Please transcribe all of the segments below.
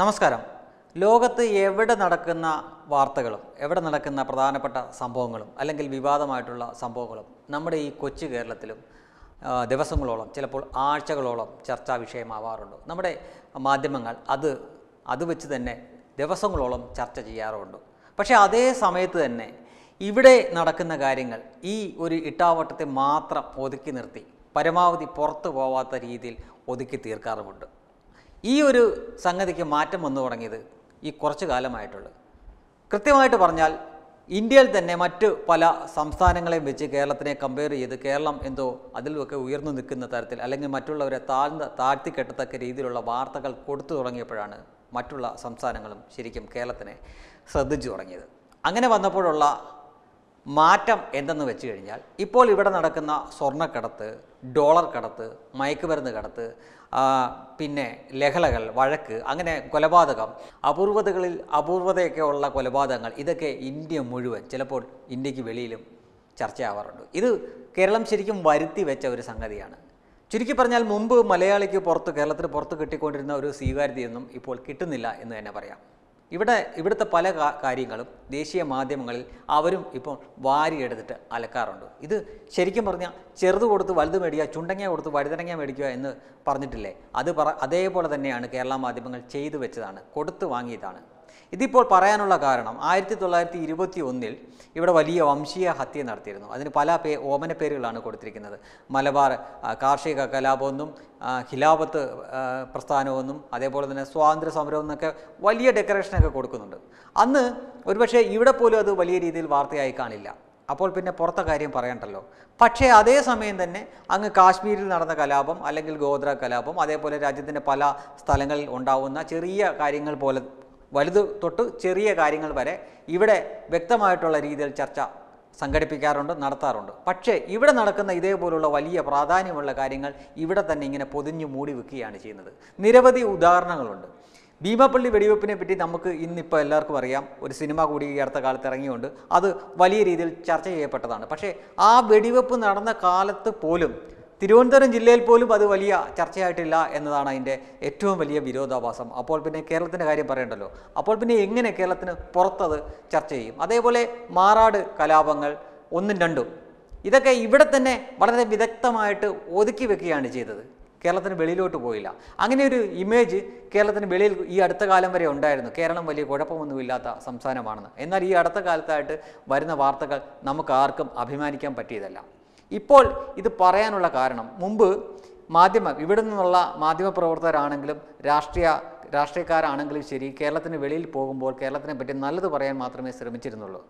നമസ്കാരം ലോകത്ത് എവിടെ നടക്കുന്ന വാർത്തകളും എവിടെ നടക്കുന്ന പ്രധാനപ്പെട്ട സംഭവങ്ങളും അല്ലെങ്കിൽ വിവാദമായിട്ടുള്ള സംഭവങ്ങളും നമ്മുടെ ഈ കൊച്ചു കേരളത്തിലും ദിവസങ്ങളോളം ചിലപ്പോൾ ആഴ്ചകളോളം ചർച്ചാ വിഷയമാവാറുണ്ട് നമ്മുടെ മാധ്യമങ്ങൾ അത് അത് വെച്ച് തന്നെ ദിവസങ്ങളോളം ചർച്ച ചെയ്യാറുണ്ട് പക്ഷേ അതേ സമയത്ത് തന്നെ ഇവിടെ നടക്കുന്ന കാര്യങ്ങൾ ഈ ഒരു ഇട്ടാവട്ടത്തെ മാത്രം ഒതുക്കി നിർത്തി പരമാവധി പുറത്തു പോവാത്ത രീതിയിൽ ഒതുക്കി തീർക്കാറുമുണ്ട് ഈ ഒരു സംഗതിക്ക് മാറ്റം വന്നു തുടങ്ങിയത് ഈ കുറച്ചു കാലമായിട്ടുള്ളത് കൃത്യമായിട്ട് പറഞ്ഞാൽ ഇന്ത്യയിൽ തന്നെ മറ്റ് പല സംസ്ഥാനങ്ങളെയും വെച്ച് കേരളത്തിനെ കമ്പയർ ചെയ്ത് കേരളം എന്തോ അതിലുമൊക്കെ ഉയർന്നു നിൽക്കുന്ന തരത്തിൽ അല്ലെങ്കിൽ മറ്റുള്ളവരെ താഴ്ന്ന താഴ്ത്തിക്കെട്ടത്തക്ക രീതിയിലുള്ള വാർത്തകൾ കൊടുത്തു തുടങ്ങിയപ്പോഴാണ് മറ്റുള്ള സംസ്ഥാനങ്ങളും ശരിക്കും കേരളത്തിനെ ശ്രദ്ധിച്ചു തുടങ്ങിയത് അങ്ങനെ വന്നപ്പോഴുള്ള മാറ്റം എന്തെന്ന് വെച്ച് കഴിഞ്ഞാൽ ഇപ്പോൾ ഇവിടെ നടക്കുന്ന സ്വർണ്ണക്കടത്ത് ഡോളർ കടത്ത് മയക്കുമരുന്ന് കടത്ത് പിന്നെ ലഹളകൾ വഴക്ക് അങ്ങനെ കൊലപാതകം അപൂർവതകളിൽ അപൂർവതയൊക്കെ ഉള്ള കൊലപാതകങ്ങൾ ഇതൊക്കെ ഇന്ത്യ മുഴുവൻ ചിലപ്പോൾ ഇന്ത്യക്ക് വെളിയിലും ചർച്ചയാവാറുണ്ട് ഇത് കേരളം ശരിക്കും വരുത്തി വെച്ച ഒരു സംഗതിയാണ് ചുരുക്കി പറഞ്ഞാൽ മുമ്പ് മലയാളിക്ക് പുറത്ത് കേരളത്തിന് പുറത്ത് കിട്ടിക്കൊണ്ടിരുന്ന ഒരു സ്വീകാര്യതയൊന്നും ഇപ്പോൾ കിട്ടുന്നില്ല എന്ന് തന്നെ പറയാം ഇവിടെ ഇവിടുത്തെ പല കാര്യങ്ങളും ദേശീയ മാധ്യമങ്ങളിൽ അവരും ഇപ്പോൾ വാരിയെടുത്തിട്ട് അലക്കാറുണ്ട് ഇത് ശരിക്കും പറഞ്ഞാൽ ചെറുത് കൊടുത്ത് വലുത് മേടിക്കുക ചുണ്ടങ്ങ കൊടുത്ത് വഴുതനങ്ങ മേടിക്കുക എന്ന് പറഞ്ഞിട്ടില്ലേ അത് പറ അതേപോലെ തന്നെയാണ് കേരള മാധ്യമങ്ങൾ ചെയ്തു വെച്ചതാണ് കൊടുത്ത് വാങ്ങിയതാണ് ഇതിപ്പോൾ പറയാനുള്ള കാരണം ആയിരത്തി തൊള്ളായിരത്തി ഇരുപത്തി ഒന്നിൽ ഇവിടെ വലിയ വംശീയ ഹത്യ നടത്തിയിരുന്നു അതിന് പല പേ ഓമന പേരുകളാണ് കൊടുത്തിരിക്കുന്നത് മലബാർ കാർഷിക കലാപമെന്നും ഖിലാഫത്ത് പ്രസ്ഥാനമെന്നും അതേപോലെ തന്നെ സ്വാതന്ത്ര്യ സമരം എന്നൊക്കെ വലിയ ഡെക്കറേഷനൊക്കെ കൊടുക്കുന്നുണ്ട് അന്ന് ഒരുപക്ഷെ ഇവിടെ പോലും അത് വലിയ രീതിയിൽ വാർത്തയായി കാണില്ല അപ്പോൾ പിന്നെ പുറത്തെ കാര്യം പറയണ്ടല്ലോ പക്ഷേ അതേ സമയം തന്നെ അങ്ങ് കാശ്മീരിൽ നടന്ന കലാപം അല്ലെങ്കിൽ ഗോത്ര കലാപം അതേപോലെ രാജ്യത്തിൻ്റെ പല സ്ഥലങ്ങളിൽ ഉണ്ടാവുന്ന ചെറിയ കാര്യങ്ങൾ പോലെ വലുത് തൊട്ട് ചെറിയ കാര്യങ്ങൾ വരെ ഇവിടെ വ്യക്തമായിട്ടുള്ള രീതിയിൽ ചർച്ച സംഘടിപ്പിക്കാറുണ്ട് നടത്താറുണ്ട് പക്ഷേ ഇവിടെ നടക്കുന്ന ഇതേപോലുള്ള വലിയ പ്രാധാന്യമുള്ള കാര്യങ്ങൾ ഇവിടെ തന്നെ ഇങ്ങനെ പൊതിഞ്ഞു മൂടി വെക്കുകയാണ് ചെയ്യുന്നത് നിരവധി ഉദാഹരണങ്ങളുണ്ട് ഭീമപ്പള്ളി വെടിവെപ്പിനെ പറ്റി നമുക്ക് ഇന്നിപ്പോൾ എല്ലാവർക്കും അറിയാം ഒരു സിനിമ കൂടി ഈ അടുത്ത കാലത്ത് ഇറങ്ങിയുണ്ട് അത് വലിയ രീതിയിൽ ചർച്ച ചെയ്യപ്പെട്ടതാണ് പക്ഷേ ആ വെടിവെപ്പ് നടന്ന കാലത്ത് പോലും തിരുവനന്തപുരം ജില്ലയിൽ പോലും അത് വലിയ ചർച്ചയായിട്ടില്ല എന്നതാണ് അതിൻ്റെ ഏറ്റവും വലിയ വിരോധാഭാസം അപ്പോൾ പിന്നെ കേരളത്തിൻ്റെ കാര്യം പറയണ്ടല്ലോ അപ്പോൾ പിന്നെ എങ്ങനെ കേരളത്തിന് പുറത്തത് ചർച്ച ചെയ്യും അതേപോലെ മാറാട് കലാപങ്ങൾ ഒന്നും രണ്ടും ഇതൊക്കെ ഇവിടെ തന്നെ വളരെ വിദഗ്ധമായിട്ട് ഒതുക്കി വെക്കുകയാണ് ചെയ്തത് കേരളത്തിന് വെളിയിലോട്ട് പോയില്ല അങ്ങനെ ഒരു ഇമേജ് കേരളത്തിന് വെളിയിൽ ഈ അടുത്ത കാലം വരെ ഉണ്ടായിരുന്നു കേരളം വലിയ കുഴപ്പമൊന്നുമില്ലാത്ത സംസ്ഥാനമാണെന്ന് എന്നാൽ ഈ അടുത്ത കാലത്തായിട്ട് വരുന്ന വാർത്തകൾ നമുക്ക് ആർക്കും അഭിമാനിക്കാൻ പറ്റിയതല്ല ഇപ്പോൾ ഇത് പറയാനുള്ള കാരണം മുമ്പ് മാധ്യമ ഇവിടെ നിന്നുള്ള മാധ്യമപ്രവർത്തകരാണെങ്കിലും രാഷ്ട്രീയ രാഷ്ട്രീയക്കാരാണെങ്കിലും ശരി കേരളത്തിന് വെളിയിൽ പോകുമ്പോൾ കേരളത്തിനെ പറ്റി നല്ലത് പറയാൻ മാത്രമേ ശ്രമിച്ചിരുന്നുള്ളൂ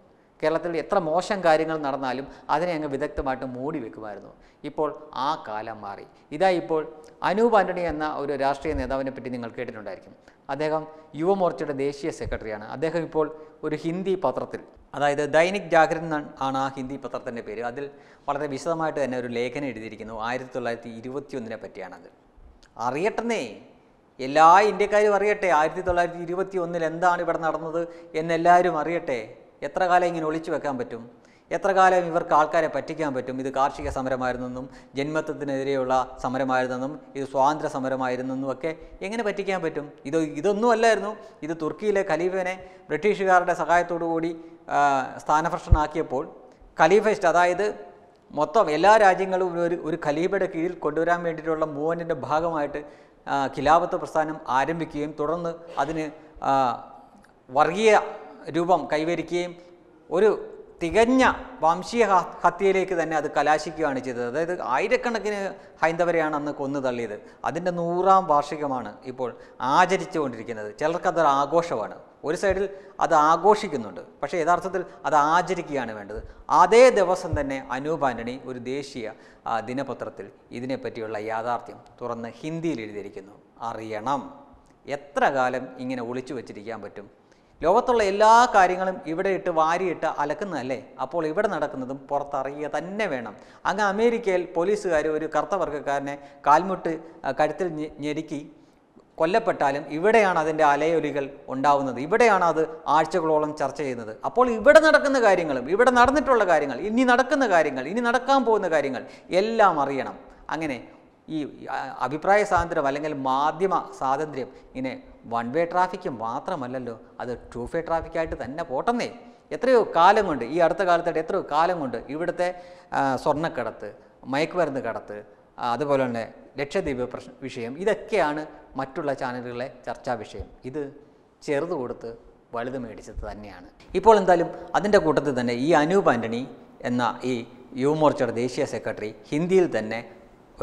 കേരളത്തിൽ എത്ര മോശം കാര്യങ്ങൾ നടന്നാലും അതിനെ അങ്ങ് വിദഗ്ധമായിട്ട് മൂടി വെക്കുമായിരുന്നു ഇപ്പോൾ ആ കാലം മാറി ഇതാ ഇപ്പോൾ അനൂപ് ആൻ്റണി എന്ന ഒരു രാഷ്ട്രീയ നേതാവിനെ പറ്റി നിങ്ങൾ കേട്ടിട്ടുണ്ടായിരിക്കും അദ്ദേഹം യുവമോർച്ചയുടെ ദേശീയ സെക്രട്ടറിയാണ് അദ്ദേഹം ഇപ്പോൾ ഒരു ഹിന്ദി പത്രത്തിൽ അതായത് ദൈനിക് ജാഗ്രൻ ആണ് ആ ഹിന്ദി പത്രത്തിൻ്റെ പേര് അതിൽ വളരെ വിശദമായിട്ട് തന്നെ ഒരു ലേഖനം എഴുതിയിരിക്കുന്നു ആയിരത്തി തൊള്ളായിരത്തി ഇരുപത്തിയൊന്നിനെ പറ്റിയാണത് അറിയട്ടെന്നേ എല്ലാ ഇന്ത്യക്കാരും അറിയട്ടെ ആയിരത്തി തൊള്ളായിരത്തി ഇരുപത്തി ഒന്നിൽ എന്താണ് ഇവിടെ നടന്നത് എന്നെല്ലാവരും അറിയട്ടെ എത്ര കാലം ഇങ്ങനെ ഒളിച്ചു വെക്കാൻ പറ്റും എത്ര കാലം ഇവർക്ക് ആൾക്കാരെ പറ്റിക്കാൻ പറ്റും ഇത് കാർഷിക സമരമായിരുന്നെന്നും ജന്മത്വത്തിനെതിരെയുള്ള സമരമായിരുന്നെന്നും ഇത് സ്വാതന്ത്ര്യ സമരമായിരുന്നെന്നും ഒക്കെ എങ്ങനെ പറ്റിക്കാൻ പറ്റും ഇത് ഇതൊന്നുമല്ലായിരുന്നു ഇത് തുർക്കിയിലെ ഖലീഫനെ ബ്രിട്ടീഷുകാരുടെ കൂടി സ്ഥാനഭ്രഷ്ടനാക്കിയപ്പോൾ ഖലീഫസ്റ്റ് അതായത് മൊത്തം എല്ലാ രാജ്യങ്ങളും ഒരു ഒരു ഖലീഫയുടെ കീഴിൽ കൊണ്ടുവരാൻ വേണ്ടിയിട്ടുള്ള മൂവ്മെൻറ്റിൻ്റെ ഭാഗമായിട്ട് ഖിലാഫത്ത് പ്രസ്ഥാനം ആരംഭിക്കുകയും തുടർന്ന് അതിന് വർഗീയ രൂപം കൈവരിക്കുകയും ഒരു തികഞ്ഞ വംശീയ ഹത്യയിലേക്ക് തന്നെ അത് കലാശിക്കുകയാണ് ചെയ്തത് അതായത് ആയിരക്കണക്കിന് ഹൈന്ദവരെയാണ് അന്ന് കൊന്നു തള്ളിയത് അതിൻ്റെ നൂറാം വാർഷികമാണ് ഇപ്പോൾ ആചരിച്ചു കൊണ്ടിരിക്കുന്നത് ചിലർക്കതൊരു ആഘോഷമാണ് ഒരു സൈഡിൽ അത് ആഘോഷിക്കുന്നുണ്ട് പക്ഷേ യഥാർത്ഥത്തിൽ അത് ആചരിക്കുകയാണ് വേണ്ടത് അതേ ദിവസം തന്നെ അനൂപ് ആൻ്റണി ഒരു ദേശീയ ദിനപത്രത്തിൽ ഇതിനെപ്പറ്റിയുള്ള യാഥാർത്ഥ്യം തുറന്ന് ഹിന്ദിയിൽ എഴുതിയിരിക്കുന്നു അറിയണം എത്ര കാലം ഇങ്ങനെ ഒളിച്ചു വച്ചിരിക്കാൻ പറ്റും ലോകത്തുള്ള എല്ലാ കാര്യങ്ങളും ഇവിടെ ഇട്ട് വാരിയിട്ട് അലക്കുന്നതല്ലേ അപ്പോൾ ഇവിടെ നടക്കുന്നതും പുറത്തിറങ്ങിയ തന്നെ വേണം അങ്ങ് അമേരിക്കയിൽ പോലീസുകാർ ഒരു കറുത്തവർഗ്ഗക്കാരനെ കാൽമുട്ട് കഴുത്തിൽ ഞെരുക്കി കൊല്ലപ്പെട്ടാലും ഇവിടെയാണ് അതിൻ്റെ അലയൊലികൾ ഉണ്ടാവുന്നത് ഇവിടെയാണ് അത് ആഴ്ചകളോളം ചർച്ച ചെയ്യുന്നത് അപ്പോൾ ഇവിടെ നടക്കുന്ന കാര്യങ്ങളും ഇവിടെ നടന്നിട്ടുള്ള കാര്യങ്ങൾ ഇനി നടക്കുന്ന കാര്യങ്ങൾ ഇനി നടക്കാൻ പോകുന്ന കാര്യങ്ങൾ എല്ലാം അറിയണം അങ്ങനെ ഈ അഭിപ്രായ സ്വാതന്ത്ര്യം അല്ലെങ്കിൽ മാധ്യമ സ്വാതന്ത്ര്യം ഇങ്ങനെ വൺ വേ ട്രാഫിക്ക് മാത്രമല്ലല്ലോ അത് ടു വേ ട്രാഫിക്കായിട്ട് തന്നെ പോട്ടെന്നേ എത്രയോ കാലം കൊണ്ട് ഈ അടുത്ത കാലത്തായിട്ട് എത്രയോ കാലം കൊണ്ട് ഇവിടുത്തെ സ്വർണ്ണക്കടത്ത് മയക്കുമരുന്ന് കടത്ത് അതുപോലെ തന്നെ ലക്ഷദ്വീപ് പ്രശ്ന വിഷയം ഇതൊക്കെയാണ് മറ്റുള്ള ചാനലുകളെ ചർച്ചാ വിഷയം ഇത് ചെറുത് കൊടുത്ത് വലുത് മേടിച്ചത് തന്നെയാണ് ഇപ്പോൾ എന്തായാലും അതിൻ്റെ കൂട്ടത്തിൽ തന്നെ ഈ അനൂപ് ആൻ്റണി എന്ന ഈ യുവമോർച്ചയുടെ ദേശീയ സെക്രട്ടറി ഹിന്ദിയിൽ തന്നെ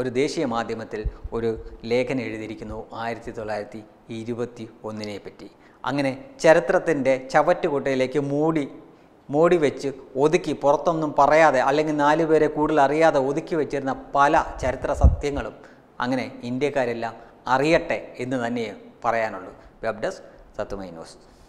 ഒരു ദേശീയ മാധ്യമത്തിൽ ഒരു ലേഖനം എഴുതിയിരിക്കുന്നു ആയിരത്തി തൊള്ളായിരത്തി ഇരുപത്തി ഒന്നിനെ പറ്റി അങ്ങനെ ചരിത്രത്തിൻ്റെ ചവറ്റുകുട്ടയിലേക്ക് മൂടി മൂടി വെച്ച് ഒതുക്കി പുറത്തൊന്നും പറയാതെ അല്ലെങ്കിൽ നാലു പേരെ കൂടുതൽ അറിയാതെ ഒതുക്കി വെച്ചിരുന്ന പല ചരിത്ര സത്യങ്ങളും അങ്ങനെ ഇന്ത്യക്കാരെല്ലാം അറിയട്ടെ എന്ന് തന്നെ പറയാനുള്ളൂ വെബ് ഡെസ്ക് സത്തുമൈ ന്യൂസ്